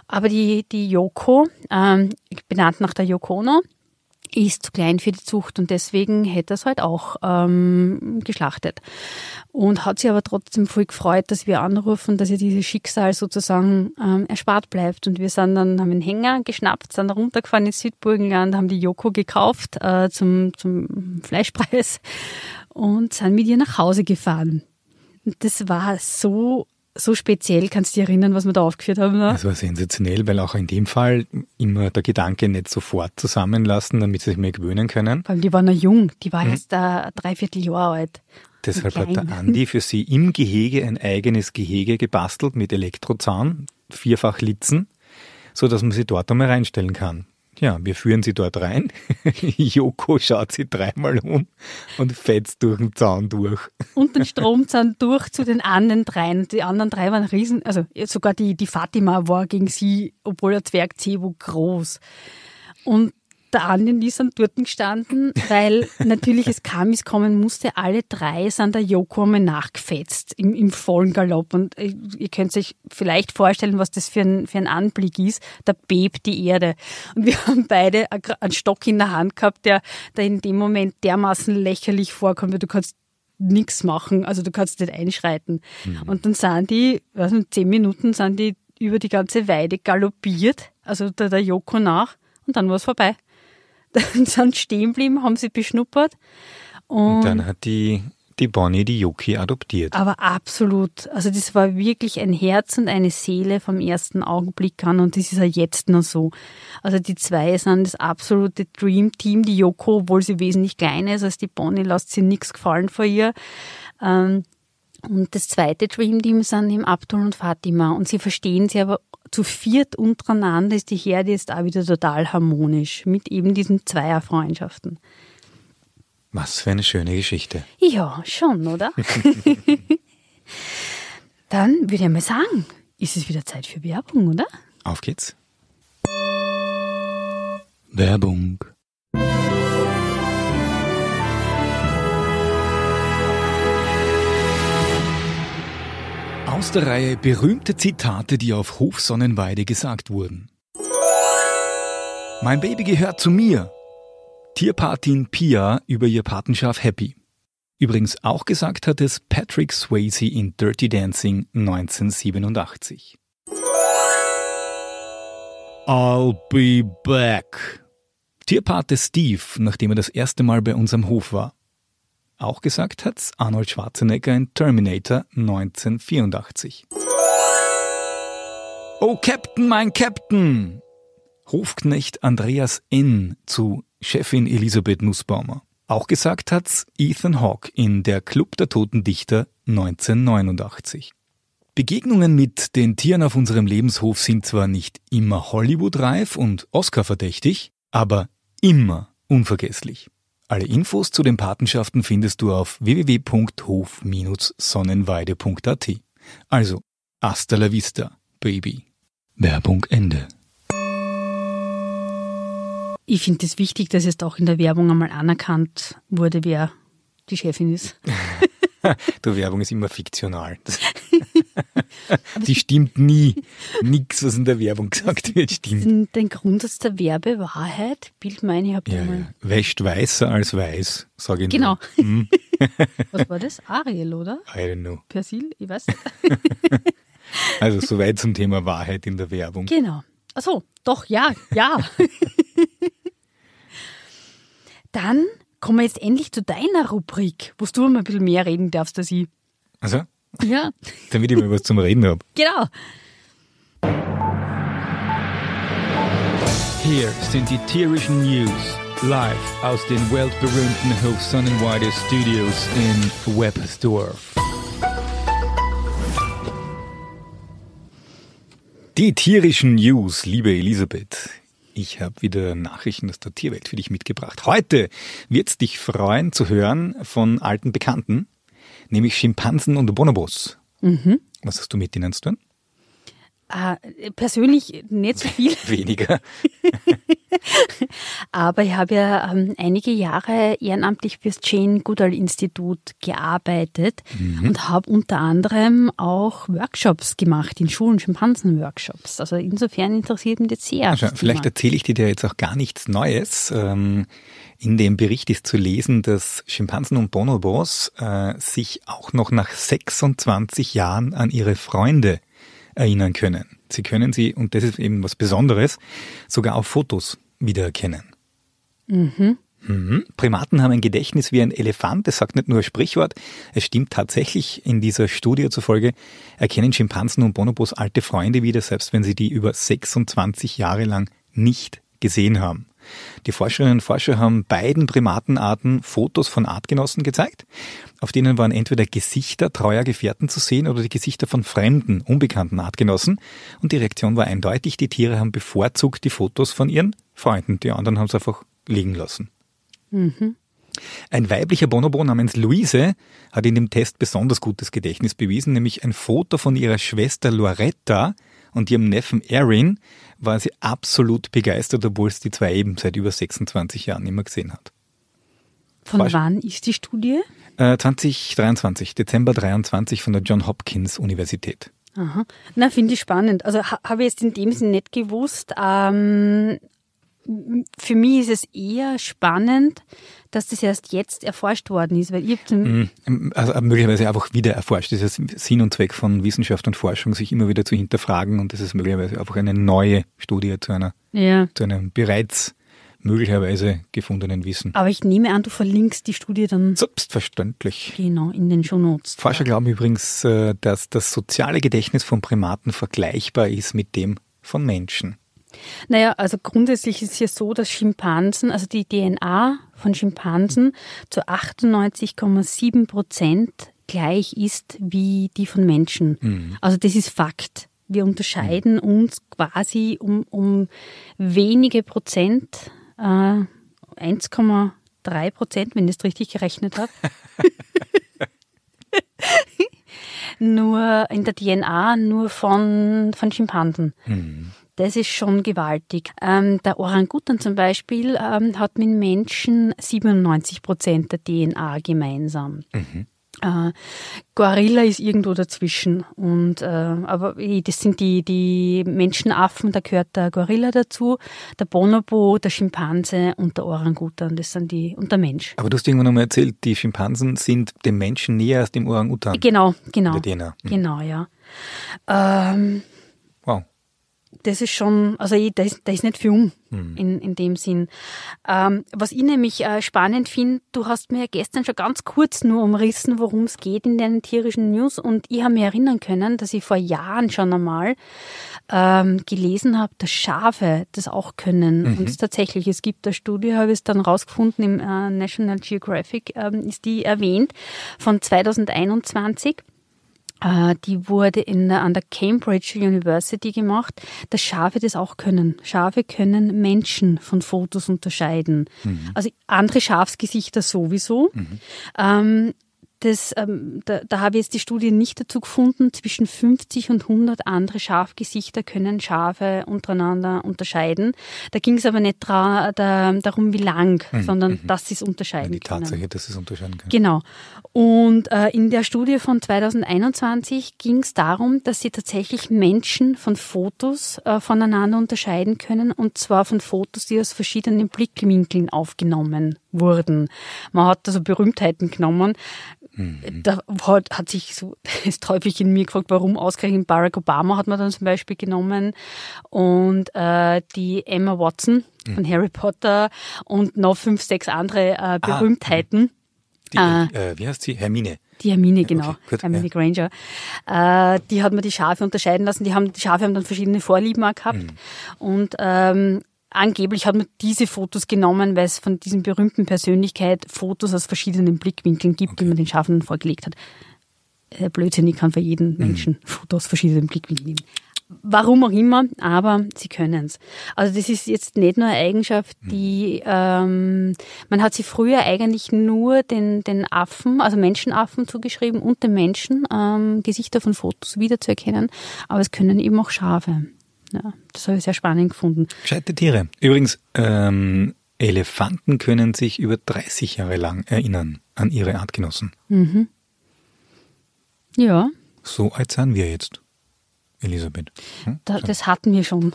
Aber die, die Yoko, ähm, benannt nach der Yokono, ist zu klein für die Zucht und deswegen hätte er es halt auch ähm, geschlachtet. Und hat sich aber trotzdem voll gefreut, dass wir anrufen, dass ihr dieses Schicksal sozusagen ähm, erspart bleibt. Und wir sind dann, haben einen Hänger geschnappt, sind runtergefahren ins Südburgenland, haben die Joko gekauft äh, zum, zum Fleischpreis und sind mit ihr nach Hause gefahren. Und das war so so speziell, kannst du dich erinnern, was wir da aufgeführt haben? Ne? Das war sensationell, weil auch in dem Fall immer der Gedanke nicht sofort zusammenlassen, damit sie sich mehr gewöhnen können. Vor allem, die war noch jung, die war mhm. erst äh, dreiviertel Jahr alt. Deshalb hat der Andi für sie im Gehege ein eigenes Gehege gebastelt mit Elektrozaun, vierfach Litzen, so dass man sie dort einmal reinstellen kann. Ja, wir führen sie dort rein. Joko schaut sie dreimal um und fetzt durch den Zaun durch. Und den Stromzahn durch zu den anderen dreien. Die anderen drei waren riesen, also sogar die, die Fatima war gegen sie, obwohl der Zwerg Cebu groß. Und der Andi und ich sind dort gestanden, weil natürlich es kam, es kommen musste. Alle drei sind der Joko einmal nachgefetzt im, im vollen Galopp. Und äh, ihr könnt euch vielleicht vorstellen, was das für ein, für ein Anblick ist. Da bebt die Erde. Und wir haben beide einen Stock in der Hand gehabt, der, der in dem Moment dermaßen lächerlich vorkommt, weil du kannst nichts machen, also du kannst nicht einschreiten. Mhm. Und dann sind die, weiß nicht, zehn Minuten sind die über die ganze Weide galoppiert, also der, der Joko nach, und dann war es vorbei sind stehen geblieben, haben sie beschnuppert. Und, und dann hat die, die Bonnie die Yuki adoptiert. Aber absolut. Also das war wirklich ein Herz und eine Seele vom ersten Augenblick an und das ist ja jetzt noch so. Also die zwei sind das absolute Dream Team. Die Yoko, obwohl sie wesentlich kleiner ist als die Bonnie, lässt sie nichts gefallen vor ihr. Ähm, und das zweite Dream Team sind eben Abdul und Fatima. Und sie verstehen sie aber zu viert untereinander ist die Herde jetzt auch wieder total harmonisch mit eben diesen Zweierfreundschaften. Was für eine schöne Geschichte. Ja, schon, oder? Dann würde ich mal sagen, ist es wieder Zeit für Werbung, oder? Auf geht's. Werbung. Aus der Reihe berühmte Zitate, die auf Hofsonnenweide gesagt wurden. Mein Baby gehört zu mir. Tierpatin Pia über ihr Patenschaft Happy. Übrigens auch gesagt hat es Patrick Swayze in Dirty Dancing 1987. I'll be back. Tierpate Steve, nachdem er das erste Mal bei uns am Hof war. Auch gesagt hat's Arnold Schwarzenegger in Terminator 1984. Oh Captain, mein Captain! Hofknecht Andreas N. zu Chefin Elisabeth Nussbaumer. Auch gesagt hat's Ethan Hawke in Der Club der Toten Dichter 1989. Begegnungen mit den Tieren auf unserem Lebenshof sind zwar nicht immer Hollywood-reif und Oscar-verdächtig, aber immer unvergesslich. Alle Infos zu den Patenschaften findest du auf www.hof-sonnenweide.at. Also, hasta la vista, Baby. Werbung Ende. Ich finde es das wichtig, dass jetzt auch in der Werbung einmal anerkannt wurde, wer die Chefin ist. du, Werbung ist immer fiktional. Das Die stimmt nie. Nichts, was in der Werbung gesagt wird, stimmt. Den Grundsatz der Werbewahrheit bildet meine Herr ja, ja. Wäscht weißer als weiß, sage ich Genau. Hm? Was war das? Ariel, oder? I don't know. Persil, ich weiß Also soweit zum Thema Wahrheit in der Werbung. Genau. Achso, doch, ja, ja. Dann kommen wir jetzt endlich zu deiner Rubrik, wo du mal ein bisschen mehr reden darfst als ich. Also? Ja. Damit ich mal was zum Reden habe. Genau. Hier sind die tierischen News. Live aus den weltberühmten Hof Wider Studios in Websdorf. Die tierischen News, liebe Elisabeth. Ich habe wieder Nachrichten aus der Tierwelt für dich mitgebracht. Heute wird es dich freuen zu hören von alten Bekannten nämlich Schimpansen und Bonobos. Mhm. Was hast du mit ihnen zu tun? Äh, persönlich nicht so viel. Weniger. Aber ich habe ja ähm, einige Jahre ehrenamtlich fürs Jane Goodall Institut gearbeitet mhm. und habe unter anderem auch Workshops gemacht in Schulen, Schimpansen-Workshops. Also insofern interessiert mich das sehr. Also, vielleicht erzähle ich dir jetzt auch gar nichts Neues. Ähm, in dem Bericht ist zu lesen, dass Schimpansen und Bonobos äh, sich auch noch nach 26 Jahren an ihre Freunde erinnern können. Sie können sie, und das ist eben was Besonderes, sogar auf Fotos wiedererkennen. Mhm. Mhm. Primaten haben ein Gedächtnis wie ein Elefant, das sagt nicht nur ein Sprichwort, es stimmt tatsächlich in dieser Studie zufolge, erkennen Schimpansen und Bonobos alte Freunde wieder, selbst wenn sie die über 26 Jahre lang nicht gesehen haben. Die Forscherinnen und Forscher haben beiden Primatenarten Fotos von Artgenossen gezeigt. Auf denen waren entweder Gesichter treuer Gefährten zu sehen oder die Gesichter von fremden, unbekannten Artgenossen. Und die Reaktion war eindeutig. Die Tiere haben bevorzugt die Fotos von ihren Freunden. Die anderen haben es einfach liegen lassen. Mhm. Ein weiblicher Bonobo namens Luise hat in dem Test besonders gutes Gedächtnis bewiesen, nämlich ein Foto von ihrer Schwester Loretta und ihrem Neffen Erin war sie absolut begeistert, obwohl es die zwei eben seit über 26 Jahren immer gesehen hat. Von Falsch. wann ist die Studie? 2023, äh, Dezember 23 von der John Hopkins Universität. Aha. Na, finde ich spannend. Also ha, habe ich jetzt in dem Sinn nicht gewusst, ähm, für mich ist es eher spannend, dass das erst jetzt erforscht worden ist, weil ihr habt mhm. ähm, also äh, möglicherweise einfach wieder erforscht. Das ist Sinn und Zweck von Wissenschaft und Forschung, sich immer wieder zu hinterfragen und das ist möglicherweise einfach eine neue Studie zu einer ja. zu einem bereits möglicherweise gefundenen Wissen. Aber ich nehme an, du verlinkst die Studie dann. Selbstverständlich. Genau, in den Shownotes. Forscher glauben übrigens, äh, dass das soziale Gedächtnis von Primaten vergleichbar ist mit dem von Menschen. Naja, also grundsätzlich ist es ja so, dass Schimpansen, also die DNA von Schimpansen zu 98,7 Prozent gleich ist wie die von Menschen. Mhm. Also das ist Fakt. Wir unterscheiden mhm. uns quasi um, um wenige Prozent, äh, 1,3 Prozent, wenn ich es richtig gerechnet habe. nur in der DNA, nur von, von Schimpansen. Mhm das ist schon gewaltig. Ähm, der Orangutan zum Beispiel ähm, hat mit Menschen 97 Prozent der DNA gemeinsam. Mhm. Äh, Gorilla ist irgendwo dazwischen. Und, äh, aber eh, das sind die, die Menschenaffen, da gehört der Gorilla dazu, der Bonobo, der Schimpanse und der Orangutan, das sind die, und der Mensch. Aber du hast irgendwann nochmal erzählt, die Schimpansen sind dem Menschen näher als dem Orangutan. Genau, genau. Mhm. Genau, ja. Ähm, das ist schon, also da ist, da ist nicht viel um mhm. in, in dem Sinn. Ähm, was ich nämlich äh, spannend finde, du hast mir ja gestern schon ganz kurz nur umrissen, worum es geht in deinen tierischen News und ich habe mir erinnern können, dass ich vor Jahren schon einmal ähm, gelesen habe, dass Schafe das auch können. Mhm. Und tatsächlich, es gibt eine Studie, habe ich es dann rausgefunden, im äh, National Geographic ähm, ist die erwähnt, von 2021 äh, die wurde in, äh, an der Cambridge University gemacht, dass Schafe das auch können. Schafe können Menschen von Fotos unterscheiden. Mhm. Also andere Schafsgesichter sowieso. Mhm. Ähm, das, ähm, da, da habe ich jetzt die Studie nicht dazu gefunden. Zwischen 50 und 100 andere Schafgesichter können Schafe untereinander unterscheiden. Da ging es aber nicht da, darum, wie lang, mhm. sondern mhm. dass sie es unterscheiden ja, Die können. Tatsache, dass sie es unterscheiden können. Genau. Und äh, in der Studie von 2021 ging es darum, dass sie tatsächlich Menschen von Fotos äh, voneinander unterscheiden können und zwar von Fotos, die aus verschiedenen Blickwinkeln aufgenommen wurden. Man hat da so Berühmtheiten genommen. Mhm. Da hat, hat sich so, ist häufig in mir gefragt, warum ausgerechnet Barack Obama hat man dann zum Beispiel genommen und äh, die Emma Watson mhm. von Harry Potter und noch fünf, sechs andere äh, ah, mhm. Berühmtheiten. Ah, die, äh, äh, wie heißt sie? Hermine. Die Hermine, genau. Okay, gut, Hermine ja. Granger. Äh, die hat man die Schafe unterscheiden lassen. Die haben, die Schafe haben dann verschiedene Vorlieben auch gehabt. Mhm. Und ähm, Angeblich hat man diese Fotos genommen, weil es von diesem berühmten Persönlichkeit Fotos aus verschiedenen Blickwinkeln gibt, okay. die man den Schaffenden vorgelegt hat. Der äh, Blödsinn, ich kann für jeden mhm. Menschen mhm. Fotos aus verschiedenen Blickwinkeln nehmen. Warum auch immer, aber sie können es. Also das ist jetzt nicht nur eine Eigenschaft, mhm. die ähm, man hat sie früher eigentlich nur den, den Affen, also Menschenaffen zugeschrieben und den Menschen, ähm, Gesichter von Fotos wiederzuerkennen, aber es können eben auch Schafe. Ja, das habe ich sehr spannend gefunden. Gescheite Tiere. Übrigens, ähm, Elefanten können sich über 30 Jahre lang erinnern an ihre Artgenossen. Mhm. Ja. So alt sind wir jetzt, Elisabeth. Hm? Da, das hatten wir schon.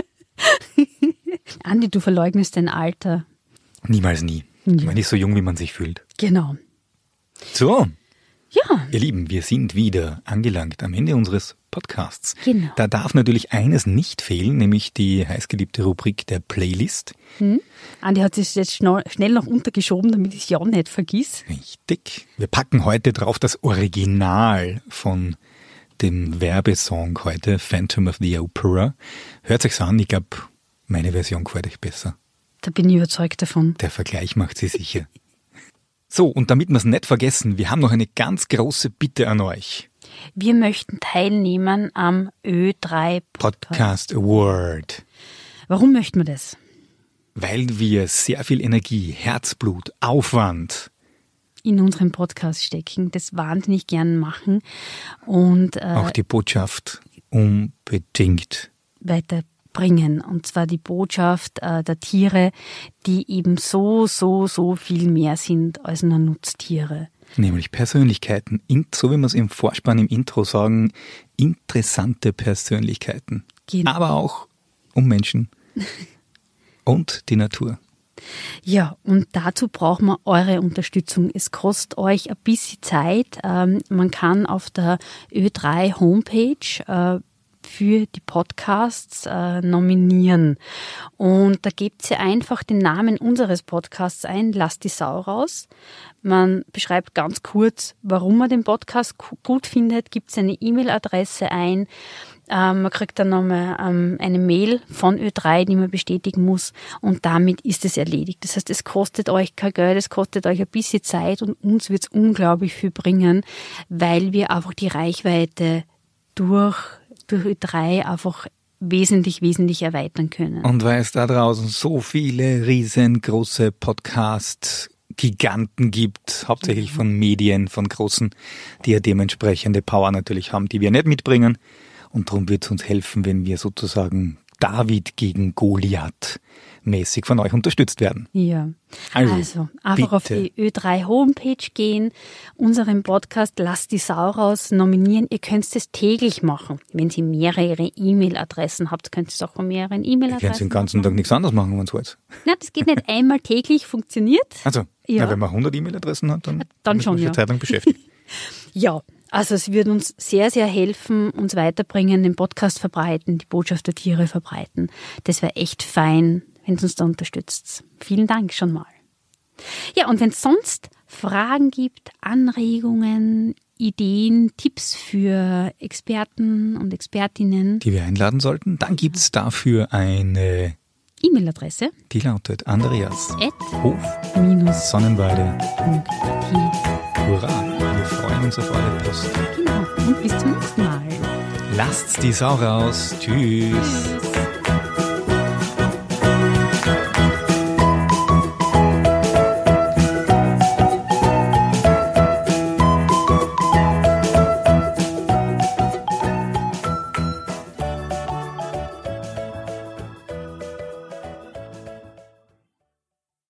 Andi, du verleugnest dein Alter. Niemals nie. Ja. Man nicht so jung, wie man sich fühlt. Genau. So, ja. Ihr Lieben, wir sind wieder angelangt am Ende unseres Podcasts. Genau. Da darf natürlich eines nicht fehlen, nämlich die heißgeliebte Rubrik der Playlist. Hm. Andi hat es jetzt schnell noch untergeschoben, damit ich es ja auch nicht vergiss. Richtig. Wir packen heute drauf das Original von dem Werbesong heute, Phantom of the Opera. Hört sich's an, ich glaube, meine Version gefällt euch besser. Da bin ich überzeugt davon. Der Vergleich macht sie sicher. So, und damit wir es nicht vergessen, wir haben noch eine ganz große Bitte an euch. Wir möchten teilnehmen am Ö3 Podcast, Podcast Award. Warum möchten wir das? Weil wir sehr viel Energie, Herzblut, Aufwand in unserem Podcast stecken, das wahnsinnig gern machen und äh, auch die Botschaft unbedingt weiter bringen. Und zwar die Botschaft äh, der Tiere, die eben so, so, so viel mehr sind als nur Nutztiere. Nämlich Persönlichkeiten, so wie wir es im Vorspann, im Intro sagen, interessante Persönlichkeiten. Genau. Aber auch um Menschen und die Natur. Ja, und dazu braucht man eure Unterstützung. Es kostet euch ein bisschen Zeit. Ähm, man kann auf der Ö3 Homepage äh, für die Podcasts äh, nominieren. Und da gebt ihr einfach den Namen unseres Podcasts ein, lasst die Sau raus. Man beschreibt ganz kurz, warum man den Podcast gut findet, gibt seine E-Mail-Adresse ein. Ähm, man kriegt dann nochmal ähm, eine Mail von Ö3, die man bestätigen muss und damit ist es erledigt. Das heißt, es kostet euch kein Geld, es kostet euch ein bisschen Zeit und uns wird es unglaublich viel bringen, weil wir einfach die Reichweite durch Ö3 einfach wesentlich, wesentlich erweitern können. Und weil es da draußen so viele riesengroße podcast Giganten gibt, hauptsächlich mhm. von Medien, von großen, die ja dementsprechende Power natürlich haben, die wir nicht mitbringen. Und darum wird es uns helfen, wenn wir sozusagen David gegen Goliath mäßig von euch unterstützt werden. Ja. Also, also einfach bitte. auf die Ö3 Homepage gehen, unseren Podcast Lass die Sau raus nominieren. Ihr könnt es täglich machen. Wenn Sie mehrere E-Mail-Adressen habt, könnt ihr es auch von mehreren E-Mail-Adressen. Ihr könnt den ganzen machen. Tag nichts anderes machen, wenn es wollt. Nein, das geht nicht. Einmal täglich funktioniert. Also, ja. ja wenn man 100 E-Mail-Adressen hat, dann, dann schon, ist man ja. Zeit lang beschäftigt. ja. Also es wird uns sehr, sehr helfen, uns weiterbringen, den Podcast verbreiten, die Botschaft der Tiere verbreiten. Das wäre echt fein, wenn es uns da unterstützt. Vielen Dank schon mal. Ja, und wenn es sonst Fragen gibt, Anregungen, Ideen, Tipps für Experten und Expertinnen, die wir einladen sollten, dann gibt es dafür eine E-Mail-Adresse. Die lautet andreas.hof-sonnenweide.at. Hurra! freuen uns auf eure Post. Genau. Und bis zum nächsten Mal. Lasst die Sau raus. Tschüss. Tschüss.